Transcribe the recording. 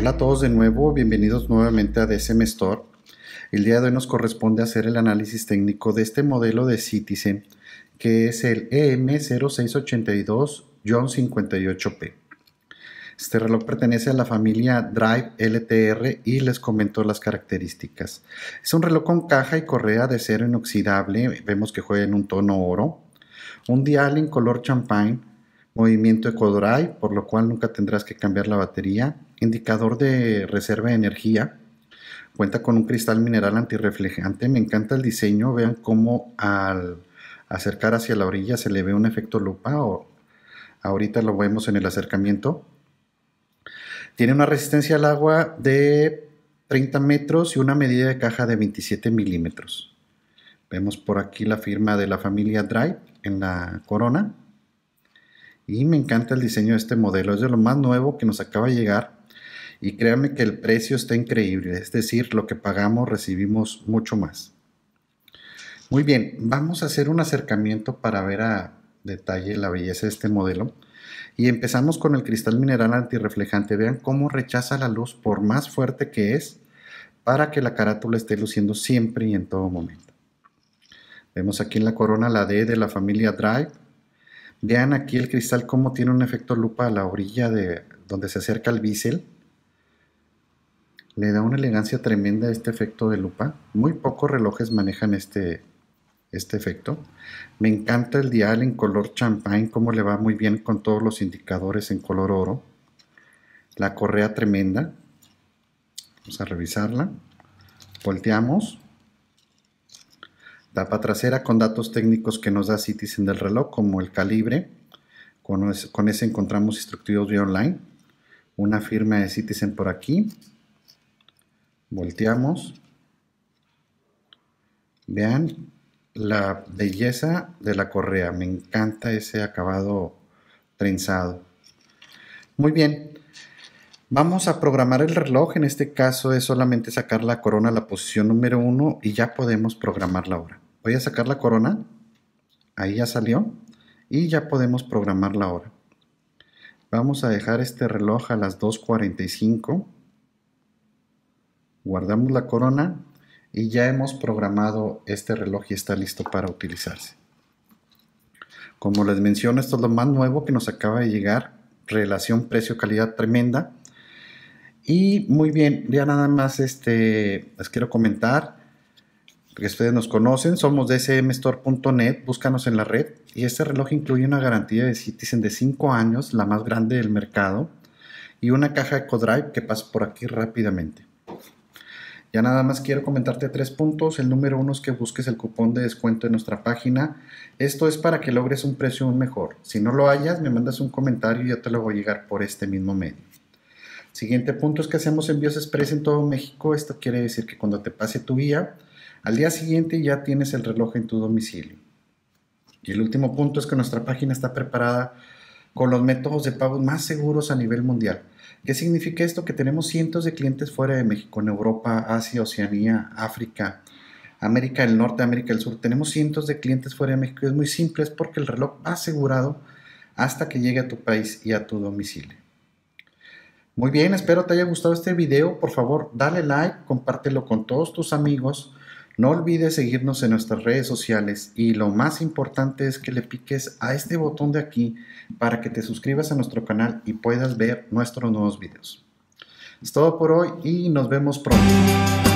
Hola a todos de nuevo, bienvenidos nuevamente a DSM Store. El día de hoy nos corresponde hacer el análisis técnico de este modelo de Citizen, que es el EM0682-58P. Este reloj pertenece a la familia Drive LTR y les comento las características. Es un reloj con caja y correa de cero inoxidable, vemos que juega en un tono oro, un dial en color champagne, movimiento eco por lo cual nunca tendrás que cambiar la batería, indicador de reserva de energía. Cuenta con un cristal mineral antirreflejante. Me encanta el diseño. Vean cómo al acercar hacia la orilla se le ve un efecto lupa. ahorita lo vemos en el acercamiento. Tiene una resistencia al agua de 30 metros y una medida de caja de 27 milímetros. Vemos por aquí la firma de la familia Drive en la corona. Y me encanta el diseño de este modelo. Es de lo más nuevo que nos acaba de llegar y créanme que el precio está increíble, es decir, lo que pagamos recibimos mucho más. Muy bien, vamos a hacer un acercamiento para ver a detalle la belleza de este modelo. Y empezamos con el cristal mineral antirreflejante. Vean cómo rechaza la luz por más fuerte que es para que la carátula esté luciendo siempre y en todo momento. Vemos aquí en la corona la D de la familia Drive. Vean aquí el cristal cómo tiene un efecto lupa a la orilla de donde se acerca el bisel le da una elegancia tremenda este efecto de lupa. Muy pocos relojes manejan este, este efecto. Me encanta el dial en color champagne, como le va muy bien con todos los indicadores en color oro. La correa tremenda. Vamos a revisarla. Volteamos. Tapa trasera con datos técnicos que nos da Citizen del reloj, como el calibre. Con, ese, con ese encontramos instructivos de online. Una firma de Citizen por aquí volteamos. Vean la belleza de la correa. Me encanta ese acabado trenzado. Muy bien. Vamos a programar el reloj. En este caso es solamente sacar la corona a la posición número 1 y ya podemos programar la hora. Voy a sacar la corona. Ahí ya salió. Y ya podemos programar la hora. Vamos a dejar este reloj a las 2.45 guardamos la corona y ya hemos programado este reloj y está listo para utilizarse. Como les menciono, esto es lo más nuevo que nos acaba de llegar, relación precio-calidad tremenda. Y muy bien, ya nada más este, les quiero comentar que ustedes nos conocen, somos dsmstore.net, búscanos en la red y este reloj incluye una garantía de Citizen de 5 años, la más grande del mercado, y una caja EcoDrive que pasa por aquí rápidamente. Ya nada más quiero comentarte tres puntos. El número uno es que busques el cupón de descuento en nuestra página. Esto es para que logres un precio mejor. Si no lo hayas, me mandas un comentario y yo te lo voy a llegar por este mismo medio. Siguiente punto es que hacemos envíos express en todo México. Esto quiere decir que cuando te pase tu guía, al día siguiente ya tienes el reloj en tu domicilio. Y el último punto es que nuestra página está preparada con los métodos de pago más seguros a nivel mundial. ¿Qué significa esto? Que tenemos cientos de clientes fuera de México, en Europa, Asia, Oceanía, África, América del Norte, América del Sur. Tenemos cientos de clientes fuera de México. Es muy simple, es porque el reloj va asegurado hasta que llegue a tu país y a tu domicilio. Muy bien, espero te haya gustado este video. Por favor, dale like, compártelo con todos tus amigos. No olvides seguirnos en nuestras redes sociales y lo más importante es que le piques a este botón de aquí para que te suscribas a nuestro canal y puedas ver nuestros nuevos videos. Es todo por hoy y nos vemos pronto.